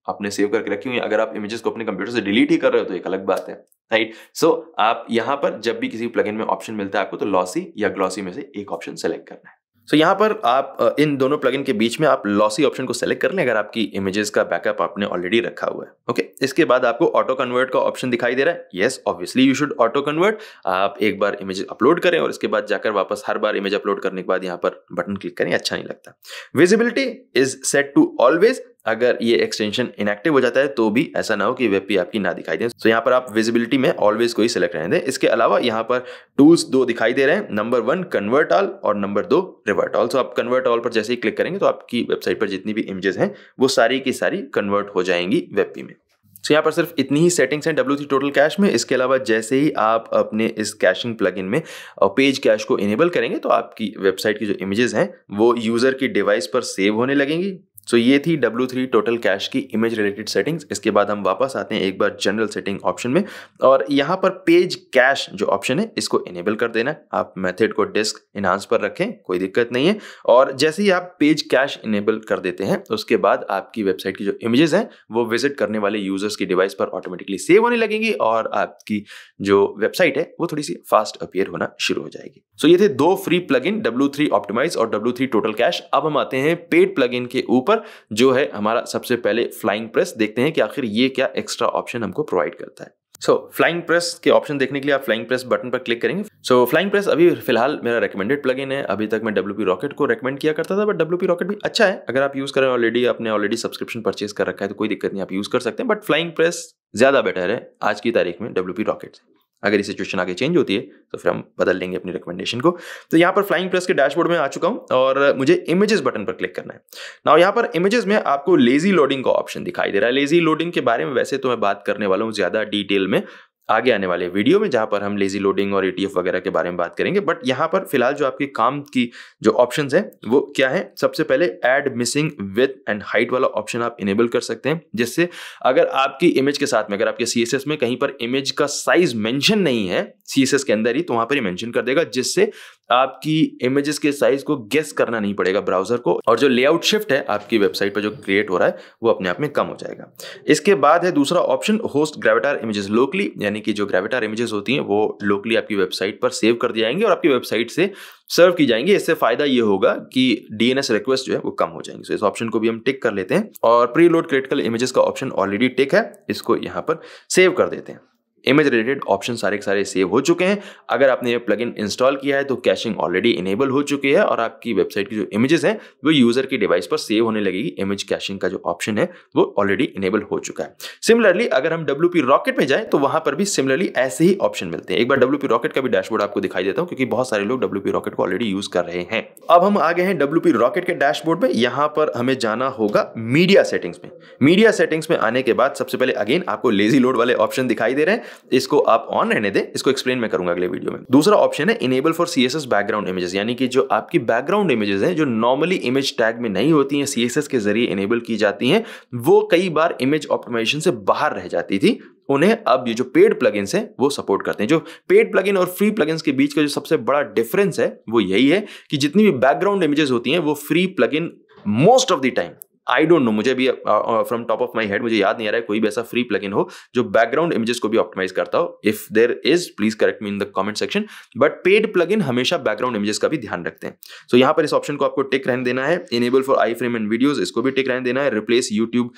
आपने सेव करके रखी हुई अगर आप इमेजेस को अपने कंप्यूटर से डिलीट ही कर रहे हो तो एक अलग बात है राइट सो so, आप यहाँ पर जब भी किसी प्लगइन में ऑप्शन मिलता है आपको तो लॉसी या ग्लॉसी में से एक ऑप्शन सेलेक्ट करना है सो so, यहाँ पर आप इन दोनों प्लगइन के बीच में आप लॉसी ऑप्शन को सेलेक्ट कर लें अगर आपकी इमेजेस का बैकअप आपने ऑलरेडी रखा हुआ है ओके okay, इसके बाद आपको ऑटो कन्वर्ट का ऑप्शन दिखाई दे रहा है yes obviously you should auto convert आप एक बार इमेज अपलोड करें और इसके बाद जाकर वापस हर बार इमेज अपलोड करने के बाद यहाँ पर बटन क्लिक करें अच्छा नहीं लगता visibility is set to always अगर ये एक्सटेंशन इनएक्टिव हो जाता है तो भी ऐसा ना हो कि वेब पी आपकी ना दिखाई दे तो यहाँ पर आप विजिबिलिटी में ऑलवेज को ही सिलेक्ट रहने दें इसके अलावा यहाँ पर टूल्स दो दिखाई दे रहे हैं नंबर वन कन्वर्ट ऑल और नंबर दो रिवर्ट ऑल सो आप कन्वर्ट ऑल पर जैसे ही क्लिक करेंगे तो आपकी वेबसाइट पर जितनी भी इमेजेस हैं वो सारी की सारी कन्वर्ट हो जाएंगी वेब पी में सो so, यहाँ पर सिर्फ इतनी ही सेटिंग्स हैं डब्ल्यू टोटल कैश में इसके अलावा जैसे ही आप अपने इस कैशिंग प्लगइन में पेज कैश को इनेबल करेंगे तो आपकी वेबसाइट की जो इमेजेस हैं वो यूज़र की डिवाइस पर सेव होने लगेंगी सो so, ये थी डब्ल्यू थ्री टोटल कैश की इमेज रिलेटेड सेटिंग्स इसके बाद हम वापस आते हैं एक बार जनरल सेटिंग ऑप्शन में और यहाँ पर पेज कैश जो ऑप्शन है इसको इनेबल कर देना आप मेथड को डिस्क इनहांस पर रखें कोई दिक्कत नहीं है और जैसे ही आप पेज कैश इनेबल कर देते हैं उसके बाद आपकी वेबसाइट की जो इमेजेस हैं वो विजिट करने वाले यूजर्स की डिवाइस पर ऑटोमेटिकली सेव होने लगेंगी और आपकी जो वेबसाइट है वो थोड़ी सी फास्ट अपियर होना शुरू हो जाएगी सो so, ये थे दो free plugin W three और डब्ल्यू थ्री टोटल कैश अब हम आते हैं पेड प्लग के ऊपर जो है हमारा सबसे पहले फ्लाइंग प्रेस देखते हैं कि आखिर ये क्या एक्स्ट्रा ऑप्शन हमको प्रोवाइड करता है सो फ्लाइंग प्रेस के ऑप्शन देखने के लिए आप फ्लाइंग प्रेस बटन पर क्लिक करेंगे सो फ्लाइंग प्रेस अभी फिलहाल मेरा रेकमेंडेड प्लग है अभी तक मैं डब्ल्यू रॉकेट को रेकमेंड किया करता था बट डब्ल्यू रॉकेट भी अच्छा है अगर आप यूज़ करें ऑलरेडी आपने ऑलरेडी सब्सक्रिप्शन परचेज कर रखा है तो कोई दिक्कत नहीं आप यूज़ कर सकते हैं बट फ्लाइंग प्रेस ज़्यादा बेटर है आज की तारीख में डब्ल्यू रॉकेट से अगर ये सिचुएशन आगे चेंज होती है तो फिर हम बदल लेंगे अपनी रिकमेंडेशन को तो यहाँ पर फ्लाइंग प्रेस के डैशबोर्ड में आ चुका हूँ और मुझे इमेजेस बटन पर क्लिक करना है ना यहाँ पर इमेजेस में आपको लेजी लोडिंग का ऑप्शन दिखाई दे रहा है लेजी लोडिंग के बारे में वैसे तो मैं बात करने वाला हूँ ज़्यादा डिटेल में आगे आने वाले वीडियो में जहाँ पर हम लेजी लोडिंग और ईटीएफ e वगैरह के बारे में बात करेंगे बट यहाँ पर फिलहाल जो आपके काम की जो ऑप्शन है वो क्या है सबसे पहले add missing width and height वाला ऑप्शन आप इनेबल कर सकते हैं जिससे अगर आपकी इमेज के साथ में अगर आपके सी में कहीं पर इमेज का साइज मैंशन नहीं है सी के अंदर ही तो वहाँ पर ही मैंशन कर देगा जिससे आपकी इमेजेस के साइज को गेस करना नहीं पड़ेगा ब्राउजर को और जो लेआउट शिफ्ट है आपकी वेबसाइट पर जो क्रिएट हो रहा है वो अपने आप में कम हो जाएगा इसके बाद है दूसरा option host gravatar images locally यानी कि जो ग्रेविटार इमेजेस होती हैं वो लोकली आपकी वेबसाइट पर सेव कर दी जाएंगी और आपकी वेबसाइट से सर्व की जाएंगी इससे फायदा ये होगा कि डीएनएस रिक्वेस्ट जो है वो कम हो जाएंगे सो इस ऑप्शन को भी हम टिक कर लेते हैं और प्री लोड क्रिटिकल इमेजेस का ऑप्शन ऑलरेडी टिक है इसको यहाँ पर सेव कर देते हैं इमेज रिलेटेड ऑप्शन सारे के सारे सेव हो चुके हैं अगर आपने ये प्लग इंस्टॉल किया है तो कैशिंग ऑलरेडी इनेबल हो चुकी है और आपकी वेबसाइट की जो इमेजेस हैं वो यूजर की डिवाइस पर सेव होने लगेगी इमेज कैशिंग का जो ऑप्शन है वो ऑलरेडी इनेबल हो चुका है सिमिलरली अगर हम डब्ल्यू रॉकेट में जाए तो वहां पर भी सिमिलरली ऐसे ही ऑप्शन मिलते हैं एक बार डब्ल्यू रॉकेट का भी डैशबोर्ड आपको दिखाई देता हूँ क्योंकि बहुत सारे लोग डब्ल्यू रॉकेट को ऑलरेडी यूज कर रहे हैं अब हम आगे हैं डब्ल्यू रॉकेट के डैशबोर्ड में यहाँ पर हमें जाना होगा मीडिया सेटिंग्स में मीडिया सेटिंग्स में आने के बाद सबसे पहले अगेन आपको लेजी लोड वाले ऑप्शन दिखाई दे रहे हैं इसको आप ऑन रहने दें इसको एक्सप्लेन मैं करूंगा अगले वीडियो में दूसरा ऑप्शन है enable for C background images यानी कि जो आपकी बैकग्राउंड इमेजेस हैं जो नॉर्मली इमेज टैग में नहीं होती हैं सी के जरिए इनेबल की जाती हैं वो कई बार इमेज ऑप्टिमाइजेशन से बाहर रह जाती थी उन्हें अब ये जो पेड प्लगइन है वो सपोर्ट करते हैं जो पेड प्लगइन और फ्री प्लगइन के बीच का जो सबसे बड़ा डिफरेंस है वो यही है कि जितनी भी बैकग्राउंड इमेजेस होती हैं वो free plugin most of the time I don't know मुझे भी from top of my head मुझे याद नहीं आ रहा है कोई भी ऐसा फ्री प्लग हो जो बैकग्राउंड इमेजेस को भी ऑप्टिमाइज करता हो if there is please correct me in the comment section but paid इन हमेशा बैकग्राउंड इमेजेस का भी ध्यान रखते हैं सो so, यहाँ पर इस ऑप्शन को आपको टिक रहने देना है enable for iframe and videos इसको भी टिक रहने देना है replace YouTube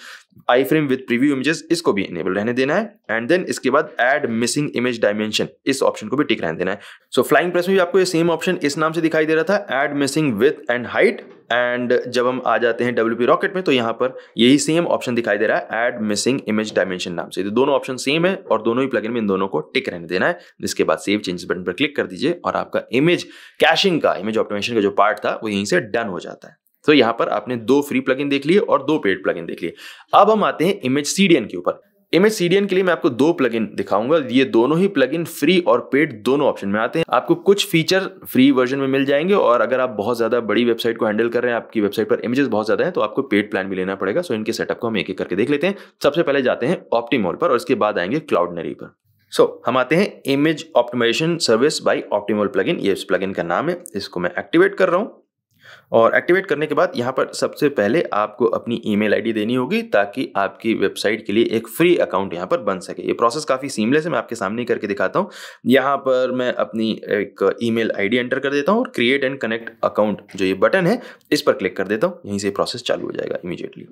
iframe with preview images इसको भी इनेबल रहने देना है एंड देन इसके बाद एड मिसिंग इमेज डायमेंशन इस ऑप्शन को भी टिक रहने देना है सो फ्लाइंग प्रेस में भी आपको ये सेम ऑप्शन इस नाम से दिखाई दे रहा था add missing width and height and जब हम आ जाते हैं डब्ल्यू रॉकेट में तो यहाँ पर यही सेम ऑप्शन दिखाई दे रहा है एड मिसिंग इमेज डायमेंशन नाम से तो दोनों ऑप्शन सेम है और दोनों ही प्लगइन में इन दोनों को टिक रहने देना है जिसके बाद सेव चेंजेस बटन पर क्लिक कर दीजिए और आपका इमेज कैशिंग का इमेज ऑप्टोमेशन का जो पार्ट था वो यहीं से डन हो जाता है तो यहां पर आपने दो फ्री प्लगइन देख लिए और दो पेड प्लगइन देख लिए अब हम आते हैं इमेज सीडीएन के ऊपर इमेज सीडीएन के लिए मैं आपको दो प्लगइन दिखाऊंगा ये दोनों ही प्लगइन फ्री और पेड दोनों ऑप्शन में आते हैं आपको कुछ फीचर फ्री वर्जन में मिल जाएंगे और अगर आप बहुत ज्यादा बड़ी वेबसाइट को हैंडल कर रहे हैं आपकी वेबसाइट पर इमेजेस बहुत ज्यादा है तो आपको पेड प्लान भी लेना पड़ेगा सो इनके सेटअप को हम एक एक करके देख लेते हैं सबसे पहले जाते हैं ऑप्टीमॉल पर और इसके बाद आएंगे क्लाउडनरी पर सो so, हम आते हैं image optimization service by Optimole plugin ये इस प्लगइन का नाम है इसको मैं एक्टिवेट कर रहा हूँ और एक्टिवेट करने के बाद यहाँ पर सबसे पहले आपको अपनी ईमेल आईडी देनी होगी ताकि आपकी वेबसाइट के लिए एक फ्री अकाउंट यहाँ पर बन सके ये प्रोसेस काफ़ी सीमलेस है मैं आपके सामने करके दिखाता हूँ यहाँ पर मैं अपनी एक ईमेल आईडी एंटर कर देता हूँ और क्रिएट एंड कनेक्ट अकाउंट जो ये बटन है इस पर क्लिक कर देता हूँ यहीं से प्रोसेस चालू हो जाएगा इमीजिएटली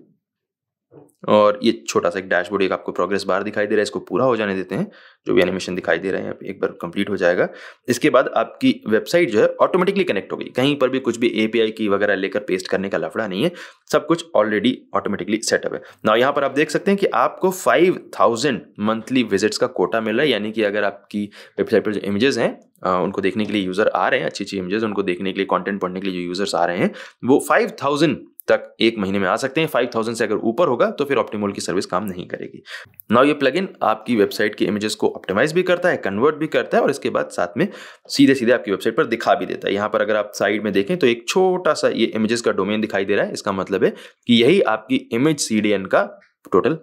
और ये छोटा सा एक डैशबोर्ड एक आपको प्रोग्रेस बार दिखाई दे रहा है इसको पूरा हो जाने देते हैं जो भी एनिमेशन दिखाई दे रहे हैं एक बार कंप्लीट हो जाएगा इसके बाद आपकी वेबसाइट जो है ऑटोमेटिकली कनेक्ट हो गई कहीं पर भी कुछ भी ए की वगैरह लेकर पेस्ट करने का लफड़ा नहीं है सब कुछ ऑलरेडी ऑटोमेटिकली सेटअप है ना यहाँ पर आप देख सकते हैं कि आपको फाइव थाउजेंड मंथली विजिट्स का कोटा मिल रहा है यानी कि अगर आपकी वेबसाइट पर जो इमेजेस हैं उनको देखने के लिए यूज़र आ रहे हैं अच्छी अच्छी इमेजेस उनको देखने के लिए कंटेंट पढ़ने के लिए जो यूज़र्स आ रहे हैं वो फाइव थाउजेंड तक एक महीने में आ सकते हैं फाइव थाउजेंड से अगर ऊपर होगा तो फिर ऑप्टीमोल की सर्विस काम नहीं करेगी नाउ ये प्लगइन आपकी वेबसाइट के इमेजेस को ऑप्टिमाइज भी करता है कन्वर्ट भी करता है और इसके बाद साथ में सीधे सीधे आपकी वेबसाइट पर दिखा भी देता है यहां पर अगर आप साइड में देखें तो एक छोटा सा ये इमेजेस का डोमेन दिखाई दे रहा है इसका मतलब है कि यही आपकी इमेज सी का टोटल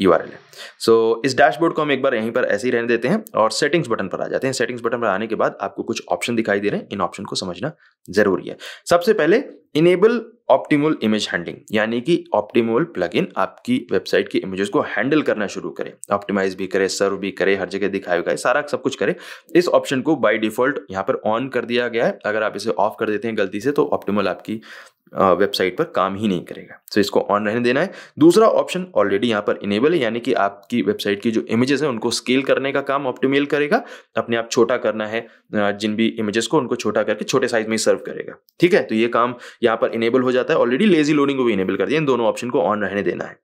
यू आर एल है सो so, इस डैशबोर्ड को हम एक बार यहीं पर ऐसे ही रहने देते हैं और सेटिंग्स बटन पर आ जाते हैं सेटिंग्स बटन पर आने के बाद आपको कुछ ऑप्शन दिखाई दे रहे हैं इन ऑप्शन को समझना जरूरी है सबसे पहले इनेबल ऑप्टिमल इमेज हैंडलिंग यानी कि ऑप्टिमल प्लगइन आपकी वेबसाइट की इमेजेस को हैंडल करना शुरू करे ऑप्टिमाइज भी करे सर्व भी करे हर जगह दिखाए गए सारा सब कुछ करे इस ऑप्शन को बाई डिफॉल्ट यहाँ पर ऑन कर दिया गया है अगर आप इसे ऑफ कर देते हैं गलती से तो ऑप्टिमल आपकी वेबसाइट पर काम ही नहीं करेगा तो इसको ऑन रहने देना है दूसरा ऑप्शन ऑलरेडी यहाँ पर इनेबल है यानी कि आपकी वेबसाइट की जो इमेजेस हैं उनको स्केल करने का काम ऑप्टोमेल करेगा अपने आप छोटा करना है जिन भी इमेजेस को उनको छोटा करके छोटे साइज में सर्व करेगा ठीक है तो ये काम यहाँ पर इनेबल हो जाता है ऑलरेडी लेजी लोडिंग को भी इनेबल कर दिया इन दोनों ऑप्शन को ऑन रहने देना है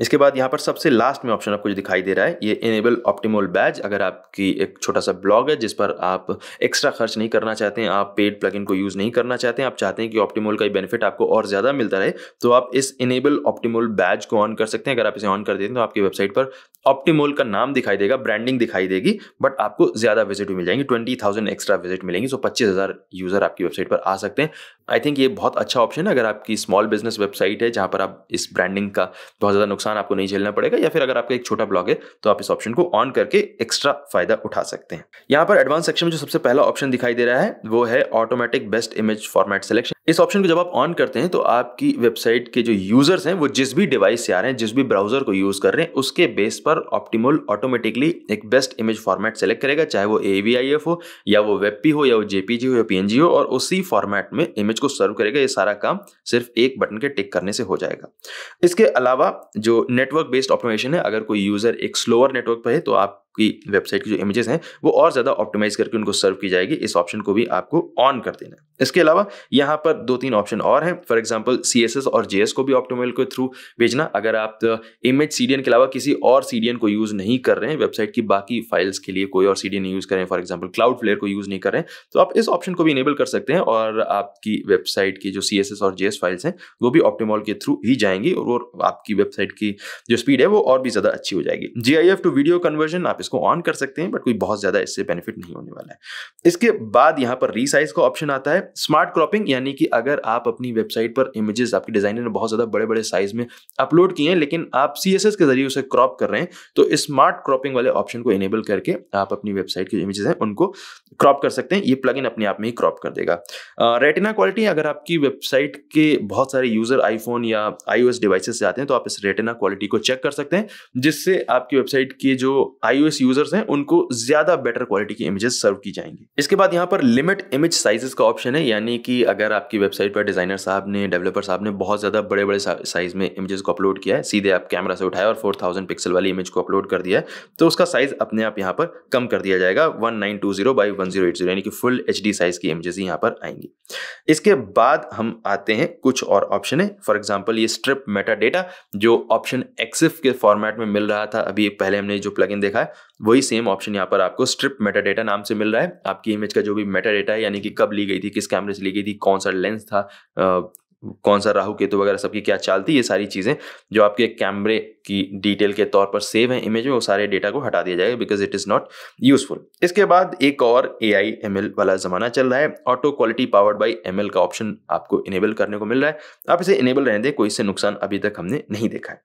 इसके बाद यहाँ पर सबसे लास्ट में ऑप्शन आपको जो दिखाई दे रहा है ये इनेबल ऑप्टिमल बैज अगर आपकी एक छोटा सा ब्लॉग है जिस पर आप एक्स्ट्रा खर्च नहीं करना चाहते हैं आप पेड प्लगइन को यूज़ नहीं करना चाहते हैं आप चाहते हैं कि ऑप्टीमोल का बेनिफिट आपको और ज़्यादा मिलता रहे तो आप इस इनेबल ऑप्टिमोल बैज को ऑन कर सकते हैं अगर आप इसे ऑन कर देते हैं तो आपकी वेबसाइट पर ऑप्टिमोल का नाम दिखाई देगा ब्रांडिंग दिखाई देगी बट आपको ज़्यादा विजिट भी मिल जाएंगी ट्वेंटी थाउजेंड एक्स्ट्रा विजिट मिलेंगी सो पच्चीस हज़ार यूज़र आपकी वेबसाइट पर आ सकते हैं आई थिंक ये बहुत अच्छा ऑप्शन है अगर आपकी स्मॉल बिजनेस वेबसाइट है जहाँ पर आप इस ब्रांडिंग का बहुत ज़्यादा नुकसान आपको नहीं झेलना पड़ेगा या फिर अगर आपका एक छोटा ब्लॉग है तो आप इस ऑप्शन को ऑन करके एक्स्ट्रा फायदा उठा सकते हैं यहाँ पर एडवांस सेक्शन में जो सबसे पहला ऑप्शन दिखाई दे रहा है वो है automatic best image format selection इस ऑप्शन को जब आप ऑन करते हैं तो आपकी वेबसाइट के जो यूजर्स हैं वो जिस भी डिवाइस से आ रहे हैं जिस भी ब्राउजर को यूज कर रहे हैं उसके बेस पर ऑप्टिमल ऑटोमेटिकली एक बेस्ट इमेज फॉर्मेट सेलेक्ट करेगा चाहे वो ए हो या वो वेबपी हो या वो जेपीजी हो या पीएनजी हो और उसी फॉर्मेट में इमेज को सर्व करेगा ये सारा काम सिर्फ एक बटन के टिक करने से हो जाएगा इसके अलावा जो जो नेटवर्क बेस्ड ऑप्टिमाइजेशन है अगर कोई यूज़र एक स्लोअर नेटवर्क पर है तो आप आपकी वेबसाइट की जो इमेजेस हैं वो और ज़्यादा ऑप्टिमाइज करके उनको सर्व की जाएगी इस ऑप्शन को भी आपको ऑन कर देना है इसके अलावा यहाँ पर दो तीन ऑप्शन और हैं फॉर एग्जाम्पल सी और जे को भी ऑप्टोमेल के थ्रू भेजना अगर आप इमेज uh, सी के अलावा किसी और सी को यूज़ नहीं कर रहे हैं वेबसाइट की बाकी फाइल्स के लिए कोई और सी नहीं यूज़ करें फॉर एग्जाम्पल क्लाउड फ्लेयर को यूज़ नहीं कर रहे हैं तो आप इस ऑप्शन को भी इनेबल कर सकते हैं और आपकी वेबसाइट की जो सी और जे फाइल्स हैं वो भी ऑप्टोमॉल के थ्रू ही जाएंगी और आपकी वेबसाइट की जो स्पीड है वो और भी ज़्यादा अच्छी हो जाएगी जी टू वीडियो कन्वर्जन आप इसको ऑन कर सकते हैं बट कोई बहुत ज़्यादा इससे बेनिफिट नहीं होने वाला है इसके बाद यहाँ पर रीसाइज का ऑप्शन आता है स्मार्ट क्रॉपिंग यानी कि अगर आप अपनी वेबसाइट पर इमेजेस आपके डिज़ाइनर ने बहुत ज़्यादा बड़े बड़े साइज में अपलोड किए हैं लेकिन आप सी के जरिए उसे क्रॉप कर रहे हैं तो स्मार्ट क्रॉपिंग वाले ऑप्शन को इनेबल करके आप अपनी वेबसाइट के इमेजेस हैं उनको क्रॉप कर सकते हैं ये प्लग अपने आप में ही क्रॉप कर देगा रेटिना क्वालिटी अगर आपकी वेबसाइट के बहुत सारे यूजर आईफोन या आईओएस डिवाइसेस से आते हैं तो आप इस रेटिना क्वालिटी को चेक कर सकते हैं जिससे आपकी वेबसाइट के जो आईओ आईओएस यूजर्स हैं उनको ज्यादा बेटर क्वालिटी की इमेजेस सर्व की जाएंगी इसके बाद यहाँ पर लिमिट इमेज साइजेस का ऑप्शन है यानी कि अगर आपकी वेबसाइट पर डिजाइनर साहब ने डेवलपर साहब ने बहुत ज्यादा बड़े बड़े साइज में इमेजेस को अपलोड किया है सीधे आप कैमरा से उठाया और फोर पिक्सल वाली इमेज को अपलोड कर दिया है तो उसका साइज अपने आप यहाँ पर कम कर दिया जाएगा वन नाइन यानी कि फुल एच साइज की इमेजेस यहाँ पर आएंगी इसके बाद हम आते हैं कुछ और ऑप्शन है फॉर एग्जाम्पल ये स्ट्रिप मेटा डेटा जो ऑप्शन एक्सिफ के फॉर्मेट में मिल रहा था अभी पहले हमने जो प्लगइन देखा है वही सेम ऑप्शन यहाँ पर आपको स्ट्रिप मेटा डेटा नाम से मिल रहा है आपकी इमेज का जो भी मेटा डेटा है यानी कि कब ली गई थी किस कैमरे से ली गई थी कौन सा लेंस था कौन सा राहु केतु वगैरह सबकी क्या चाल थी ये सारी चीज़ें जो आपके कैमरे की डिटेल के तौर पर सेव है इमेज में वो सारे डेटा को हटा दिया जाएगा because it is not useful इसके बाद एक और ए आई एम एल वाला ज़माना चल रहा है auto quality powered by M L का ऑप्शन आपको इनेबल करने को मिल रहा है आप इसे इनेबल रहने दें कोई इससे नुकसान अभी तक हमने नहीं देखा है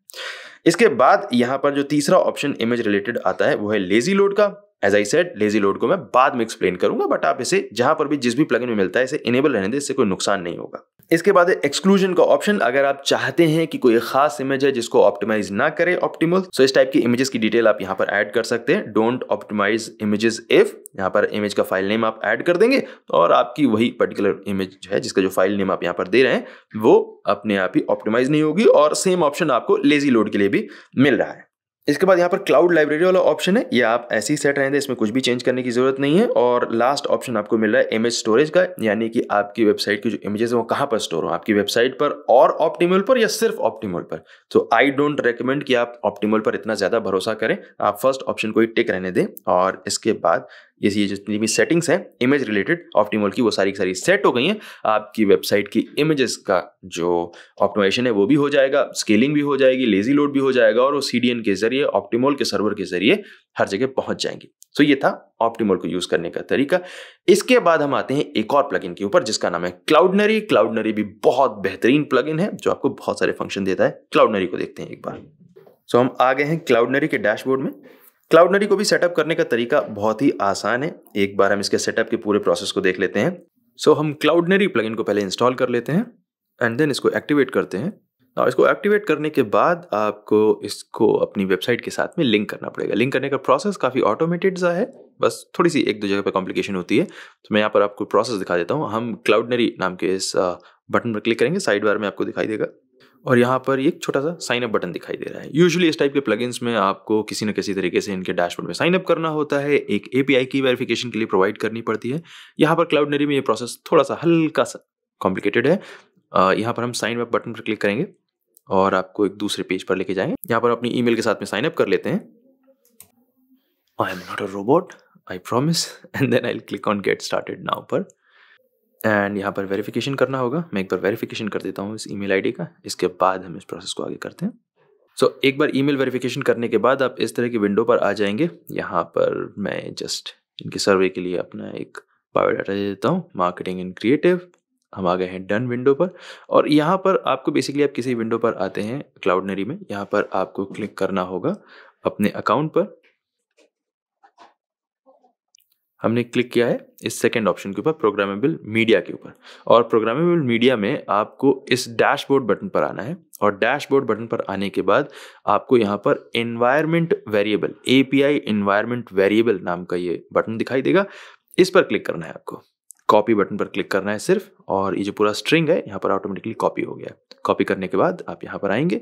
इसके बाद यहाँ पर जो तीसरा ऑप्शन इमेज रिलेटेड आता है वो है लेजी लोड का as I said lazy load को मैं बाद में एक्सप्लेन करूंगा बट आप इसे जहां पर भी जिस भी प्लगइन में मिलता है इसे इनेबल रहने दे इससे कोई नुकसान नहीं होगा इसके बाद एक्सक्लूजन का ऑप्शन अगर आप चाहते हैं कि कोई खास इमेज है जिसको ऑप्टिमाइज ना करे ऑप्टिमल सो इस टाइप की इमेजेस की डिटेल आप यहाँ पर ऐड कर सकते हैं डोंट ऑप्टिमाइज इमेजेस इफ यहाँ पर इमेज का फाइल नेम आप ऐड कर देंगे और आपकी वही पर्टिकुलर इमेज है जिसका जो फाइल नेम आप यहाँ पर दे रहे हैं वो अपने आप ही ऑप्टिमाइज नहीं होगी और सेम ऑप्शन आपको लेजी लोड के लिए भी मिल रहा है इसके बाद यहाँ पर क्लाउड लाइब्रेरी वाला ऑप्शन है ये आप ऐसे ही सेट रहेंगे इसमें कुछ भी चेंज करने की ज़रूरत नहीं है और लास्ट ऑप्शन आपको मिल रहा है इमेज स्टोरेज का यानी कि आपकी वेबसाइट की जो इमेजेस है वो कहाँ पर स्टोर हो आपकी वेबसाइट पर और ऑप्टीमल पर या सिर्फ ऑप्टीमल पर तो आई डोंट रिकमेंड कि आप ऑप्टीमल पर इतना ज़्यादा भरोसा करें आप फर्स्ट ऑप्शन को ही टिक रहने दें और इसके बाद ये ये जितनी भी सेटिंग्स हैं इमेज रिलेटेड ऑप्टीमल की वो सारी की सारी सेट हो गई हैं आपकी वेबसाइट की इमेजेस का जो ऑप्टिमाइजेशन है वो भी हो जाएगा स्केलिंग भी हो जाएगी लेजी लोड भी हो जाएगा और वो सी के जरिए ऑप्टीमोल के सर्वर के जरिए हर जगह पहुंच जाएंगे सो so ये था ऑप्टीमोल को यूज करने का तरीका इसके बाद हम आते हैं एक और प्लगइन के ऊपर जिसका नाम है क्लाउडनरी क्लाउडनरी भी बहुत बेहतरीन प्लगइन है जो आपको बहुत सारे फंक्शन देता है क्लाउडनरी को देखते हैं एक बार सो so हम आ गए हैं क्लाउडनरी के डैशबोर्ड में क्लाउडनरी को भी सेटअप करने का तरीका बहुत ही आसान है एक बार हम इसके सेटअप के पूरे प्रोसेस को देख लेते हैं सो so, हम क्लाउडनरी प्लगइन को पहले इंस्टॉल कर लेते हैं एंड देन इसको एक्टिवेट करते हैं और इसको एक्टिवेट करने के बाद आपको इसको अपनी वेबसाइट के साथ में लिंक करना पड़ेगा लिंक करने का प्रोसेस काफ़ी ऑटोमेटेड सा है बस थोड़ी सी एक दो जगह पर कॉम्प्लिकेशन होती है तो मैं यहाँ पर आपको प्रोसेस दिखा देता हूँ हम क्लाउडनरी नाम के इस बटन पर क्लिक करेंगे साइड बार में आपको दिखाई देगा और यहाँ पर एक छोटा सा साइनअप बटन दिखाई दे रहा है यूजुअली इस टाइप के प्लगइन्स में आपको किसी न किसी तरीके से इनके डैशबोर्ड में साइनअप करना होता है एक एपीआई की वेरिफिकेशन के लिए प्रोवाइड करनी पड़ती है यहाँ पर नेरी में ये प्रोसेस थोड़ा सा हल्का सा कॉम्प्लिकेटेड है यहाँ पर हम साइन अप बटन पर क्लिक करेंगे और आपको एक दूसरे पेज पर लेके जाएंगे यहाँ पर अपनी ईमेल के साथ में साइन अप कर लेते हैं I am not a robot I promise and then I click on get started now पर एंड यहाँ पर वेरिफिकेशन करना होगा मैं एक बार वेरिफिकेशन कर देता हूँ इस ईमेल आईडी का इसके बाद हम इस प्रोसेस को आगे करते हैं सो so, एक बार ईमेल वेरिफिकेशन करने के बाद आप इस तरह की विंडो पर आ जाएंगे यहाँ पर मैं जस्ट इनके सर्वे के लिए अपना एक बायोडाटा दे देता हूँ मार्केटिंग एंड क्रिएटिव हम आ गए हैं डन विंडो पर और यहाँ पर आपको बेसिकली आप किसी विंडो पर आते हैं क्लाउडनरी में यहाँ पर आपको क्लिक करना होगा अपने अकाउंट पर हमने क्लिक किया है इस सेकेंड ऑप्शन के ऊपर प्रोग्रामेबल मीडिया के ऊपर और प्रोग्रामेबल मीडिया में आपको इस डैशबोर्ड बटन पर आना है और डैशबोर्ड बटन पर आने के बाद आपको यहाँ पर environment variable API environment variable नाम का ये बटन दिखाई देगा इस पर क्लिक करना है आपको कॉपी बटन पर क्लिक करना है सिर्फ और ये जो पूरा स्ट्रिंग है यहाँ पर ऑटोमेटिकली कॉपी हो गया कॉपी करने के बाद आप यहाँ पर आएंगे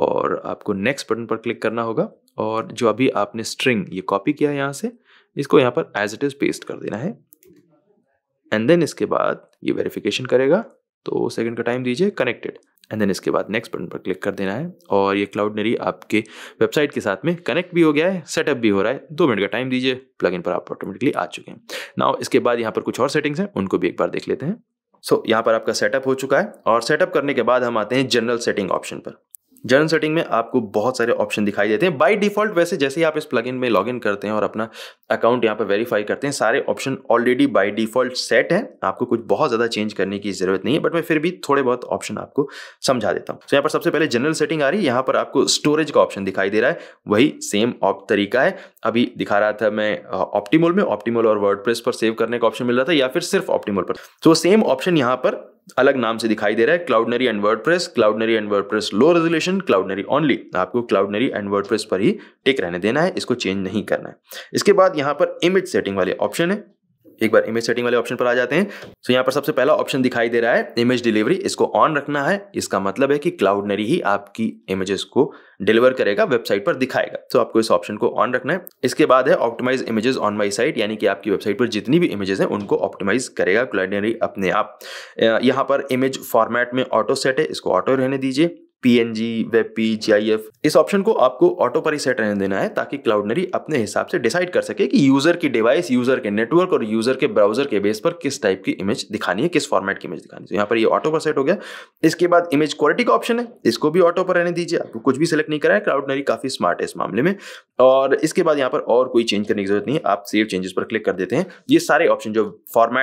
और आपको नेक्स्ट बटन पर क्लिक करना होगा और जो अभी आपने स्ट्रिंग ये कॉपी किया है यहाँ से इसको यहाँ पर एज इट इज़ पेस्ट कर देना है एंड देन इसके बाद ये वेरिफिकेशन करेगा तो सेकंड का टाइम दीजिए कनेक्टेड एंड देन इसके बाद नेक्स्ट बटन पर क्लिक कर देना है और ये क्लाउड नरी आपके वेबसाइट के साथ में कनेक्ट भी हो गया है सेटअप भी हो रहा है दो मिनट का टाइम दीजिए प्लग पर आप ऑटोमेटिकली आ चुके हैं नाउ इसके बाद यहाँ पर कुछ और सेटिंग्स हैं उनको भी एक बार देख लेते हैं सो so, यहाँ पर आपका सेटअप हो चुका है और सेटअप करने के बाद हम आते हैं जनरल सेटिंग ऑप्शन पर जर्नल सेटिंग में आपको बहुत सारे ऑप्शन दिखाई देते हैं बाई डिफॉल्ट वैसे जैसे ही आप इस प्लगइन में लॉगिन करते हैं और अपना अकाउंट यहाँ पर वेरीफाई करते हैं सारे option already by default set हैं आपको कुछ बहुत ज़्यादा चेंज करने की ज़रूरत नहीं है बट मैं फिर भी थोड़े बहुत ऑप्शन आपको समझा देता हूँ तो यहाँ पर सबसे पहले जनरल सेटिंग आ रही है यहाँ पर आपको स्टोरेज का ऑप्शन दिखाई दे रहा है वही सेम ऑप तरीका है अभी दिखा रहा था मैं ऑप्टीमोल में ऑप्टीमोल और वर्ड पर सेव करने का ऑप्शन मिल रहा था या फिर सिर्फ ऑप्टीमोल पर तो सेम ऑप्शन यहाँ पर अलग नाम से दिखाई दे रहा है Cloudinary and press Cloudinary and press low resolution Cloudinary only आपको क्लाउडनरी एंड प्रेस पर ही टिक रहने देना है इसको चेंज नहीं करना है इसके बाद यहाँ पर इमेज सेटिंग वाले ऑप्शन है एक बार इमेज सेटिंग वाले ऑप्शन पर आ जाते हैं तो यहाँ पर सबसे पहला ऑप्शन दिखाई दे रहा है इमेज डिलीवरी इसको ऑन रखना है इसका मतलब है कि क्लाउडनरी ही आपकी इमेजेस को डिलीवर करेगा वेबसाइट पर दिखाएगा तो आपको इस ऑप्शन को ऑन रखना है इसके बाद है optimize images on my site यानी कि आपकी वेबसाइट पर जितनी भी इमेजेस हैं उनको ऑप्टिमाइज करेगा क्लाउडनरी अपने आप यहाँ पर इमेज फॉर्मेट में ऑटो सेट है इसको ऑटो रहने दीजिए पीएनजी वेब पी एफ इस ऑप्शन को आपको ऑटो पर ही सेट रहने देना है ताकि क्लाउडनरी अपने हिसाब से डिसाइड कर सके कि यूजर की डिवाइस यूजर के नेटवर्क और यूजर के ब्राउजर के बेस पर किस टाइप की इमेज दिखानी है किस फॉर्मेट की इमेज दिखानी है तो यहाँ पर ये ऑटो पर सेट हो गया इसके बाद इमेज क्वालिटी का ऑप्शन है इसको भी ऑटो पर रहने दीजिए आपको कुछ भी सिलेक्ट नहीं कराया क्लाउडनरी काफी स्मार्ट है इस मामले में और इसके बाद यहाँ पर और कोई चेंज करने की जरूरत नहीं है आप सेव चेंजेस पर क्लिक कर देते हैं ये सारे ऑप्शन जो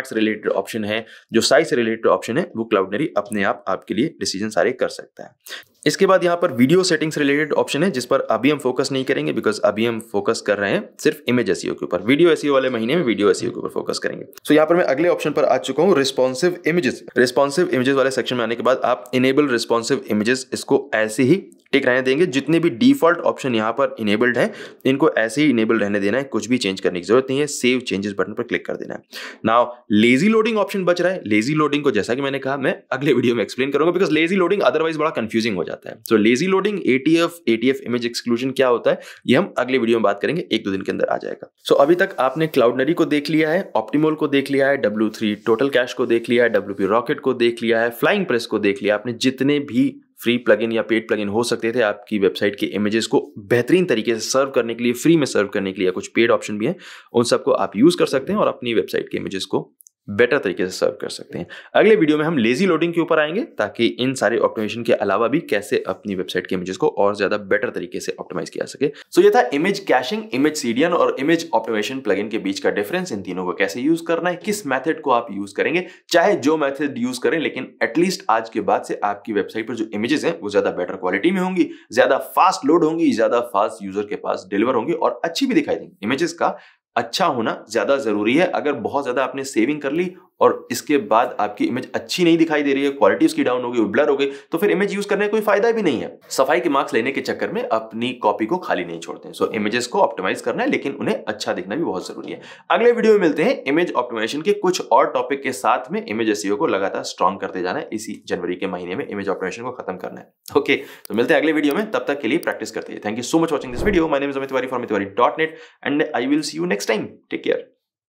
से रिलेटेड ऑप्शन है जो साइज से रिलेटेड ऑप्शन है वो क्लाउडनरी अपने आप आपके लिए डिसीजन सारे कर सकता है इसके बाद यहाँ पर वीडियो सेटिंग्स रिलेटेड ऑप्शन है जिस पर अभी हम फोकस नहीं करेंगे बिकॉज अभी हम फोकस कर रहे हैं सिर्फ इमेज एस e के ऊपर वीडियो एस e वाले महीने में वीडियो एस e के ऊपर फोकस करेंगे सो so, यहाँ पर मैं अगले ऑप्शन पर आ चुका हूँ रिस्पॉन्सिव इमेजेस रिस्पॉन्सिव इमेजेस वाले सेक्शन में आने के बाद आप इनेबल रिस्पॉन्सिव इमेजेस इसको ऐसे ही टिक रहने देंगे जितने भी डिफॉल्ट ऑप्शन यहाँ पर इनेबल्ड है इनको ऐसे ही इनेबल रहने देना है कुछ भी चेंज करने की जरूरत नहीं है सेव चेंजेस बटन पर क्लिक कर देना है नाउ लेजी लोडिंग ऑप्शन बच रहा है लेजी लोडिंग को जैसा कि मैंने कहा मैं अगले वीडियो में एक्सप्लेन करूंगा बिकॉज लेजी लोडिंग अदरवाइज बड़ा कंफ्यूजिंग हो जाता है so lazy loading ATF ATF image exclusion क्या होता है ये हम अगले वीडियो में बात करेंगे एक दो दिन के अंदर आ जाएगा सो so, अभी तक आपने क्लाउडनरी को देख लिया है ऑप्टीमोल को देख लिया है डब्ल्यू टोटल कैश को देख लिया है डब्ल्यू रॉकेट को देख लिया है फ्लाइंग प्रेस को देख लिया आपने जितने भी फ्री प्लगइन या पेड प्लगइन हो सकते थे आपकी वेबसाइट के इमेजेस को बेहतरीन तरीके से सर्व करने के लिए फ्री में सर्व करने के लिए कुछ पेड ऑप्शन भी हैं उन सबको आप यूज़ कर सकते हैं और अपनी वेबसाइट के इमेजेस को बेटर तरीके से सर्व कर सकते हैं अगले वीडियो में हम लेजी लोडिंग के ऊपर आएंगे ताकि इन सारे ऑप्टिमाइजेशन के अलावा भी कैसे अपनी वेबसाइट के इमेजेस को और ज्यादा बेटर तरीके से ऑप्टिमाइज किया सके सो so, ये था इमेज कैशिंग इमेज सीडियन और इमेज ऑप्टिमाइजेशन प्लगइन के बीच का डिफरेंस इन तीनों को कैसे यूज करना है किस मैथड को आप यूज करेंगे चाहे जो मैथड यूज करें लेकिन एटलीस्ट आज के बाद से आपकी वेबसाइट पर जो इमेजेस है वो ज्यादा बेटर क्वालिटी में होंगी ज्यादा फास्ट लोड होंगी ज्यादा फास्ट यूजर के पास डिलीवर होंगी और अच्छी भी दिखाई देंगी इमेजेस का अच्छा होना ज़्यादा ज़रूरी है अगर बहुत ज़्यादा आपने सेविंग कर ली और इसके बाद आपकी इमेज अच्छी नहीं दिखाई दे रही है क्वालिटी उसकी डाउन हो गई ब्लर हो गई तो फिर इमेज यूज करने का कोई फायदा भी नहीं है सफाई के मार्क्स लेने के चक्कर में अपनी कॉपी को खाली नहीं छोड़ते हैं सो इमेजेस को ऑप्टिमाइज करना है लेकिन उन्हें अच्छा दिखना भी बहुत जरूरी है अगले वीडियो में मिलते हैं इमेज ऑप्टिमाइजेशन के कुछ और टॉपिक के साथ में इमेज एसियो को लगातार स्ट्रॉन्ग करते जाना है इसी जनवरी के महीने में इमेज ऑप्टिमाइजेशन को खत्म करना है ओके तो मिलते हैं अगले वीडियो में तब तक के लिए प्रैक्टिस करते हैं thank you so much watching this video my name is Amit Tiwari from Tiwari dot net and I will see you next time take care